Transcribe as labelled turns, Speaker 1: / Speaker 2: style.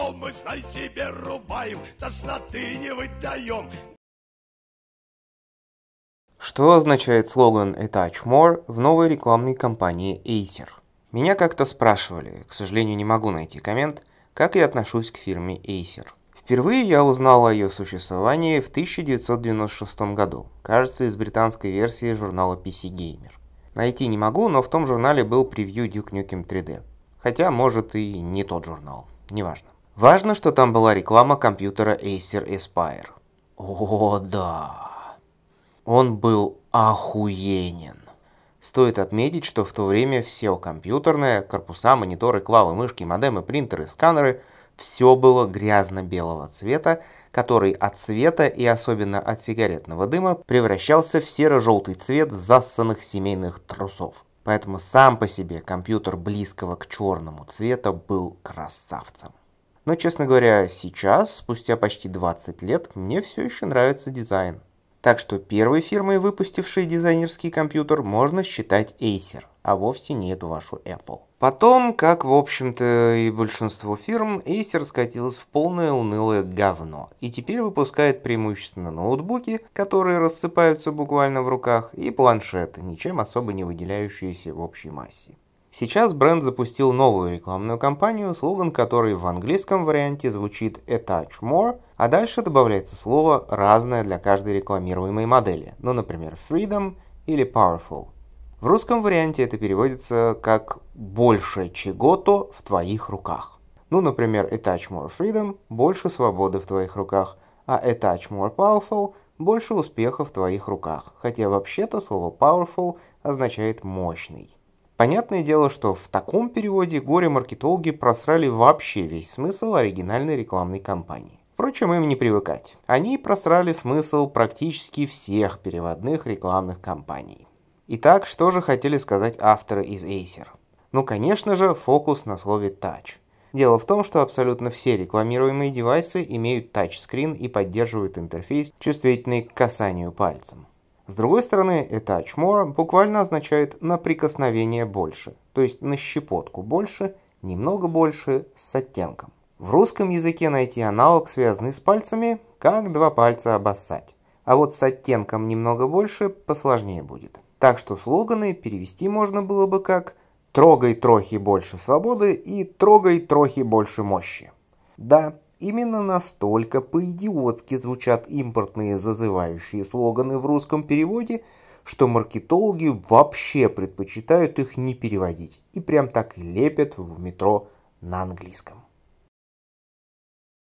Speaker 1: Но мы, знай себе, рубаем, тошноты не выдаем. Что означает слоган «Attach More» в новой рекламной кампании Acer? Меня как-то спрашивали, к сожалению, не могу найти коммент, как я отношусь к фирме Acer. Впервые я узнал о ее существовании в 1996 году, кажется, из британской версии журнала PC Gamer. Найти не могу, но в том журнале был превью Duke Nukem 3D. Хотя, может, и не тот журнал, неважно. Важно, что там была реклама компьютера Acer Aspire. О, да. Он был охуенен. Стоит отметить, что в то время все компьютерное, корпуса, мониторы, клавы, мышки, модемы, принтеры, сканеры – все было грязно-белого цвета, который от цвета и особенно от сигаретного дыма превращался в серо-желтый цвет зассанных семейных трусов. Поэтому сам по себе компьютер близкого к черному цвета был красавцем. Но, честно говоря, сейчас, спустя почти 20 лет, мне все еще нравится дизайн. Так что первой фирмой, выпустившей дизайнерский компьютер, можно считать Acer, а вовсе не эту вашу Apple. Потом, как в общем-то и большинство фирм, Acer скатилась в полное унылое говно и теперь выпускает преимущественно ноутбуки, которые рассыпаются буквально в руках, и планшеты, ничем особо не выделяющиеся в общей массе. Сейчас бренд запустил новую рекламную кампанию, слоган которой в английском варианте звучит «A touch more», а дальше добавляется слово разное для каждой рекламируемой модели, ну, например, «freedom» или «powerful». В русском варианте это переводится как «больше чего-то в твоих руках». Ну, например, «A touch more freedom» – «больше свободы в твоих руках», а «A touch more powerful» – «больше успеха в твоих руках», хотя вообще-то слово «powerful» означает «мощный». Понятное дело, что в таком переводе горе-маркетологи просрали вообще весь смысл оригинальной рекламной кампании. Впрочем, им не привыкать. Они просрали смысл практически всех переводных рекламных кампаний. Итак, что же хотели сказать авторы из Acer? Ну, конечно же, фокус на слове «touch». Дело в том, что абсолютно все рекламируемые девайсы имеют тачскрин и поддерживают интерфейс, чувствительный к касанию пальцем. С другой стороны, «этач more» буквально означает «на прикосновение больше», то есть на щепотку больше, немного больше, с оттенком. В русском языке найти аналог, связанный с пальцами, как два пальца обоссать. А вот с оттенком немного больше посложнее будет. Так что слоганы перевести можно было бы как «трогай трохи больше свободы» и «трогай трохи больше мощи». Да, Именно настолько по-идиотски звучат импортные зазывающие слоганы в русском переводе, что маркетологи вообще предпочитают их не переводить и прям так и лепят в метро на английском.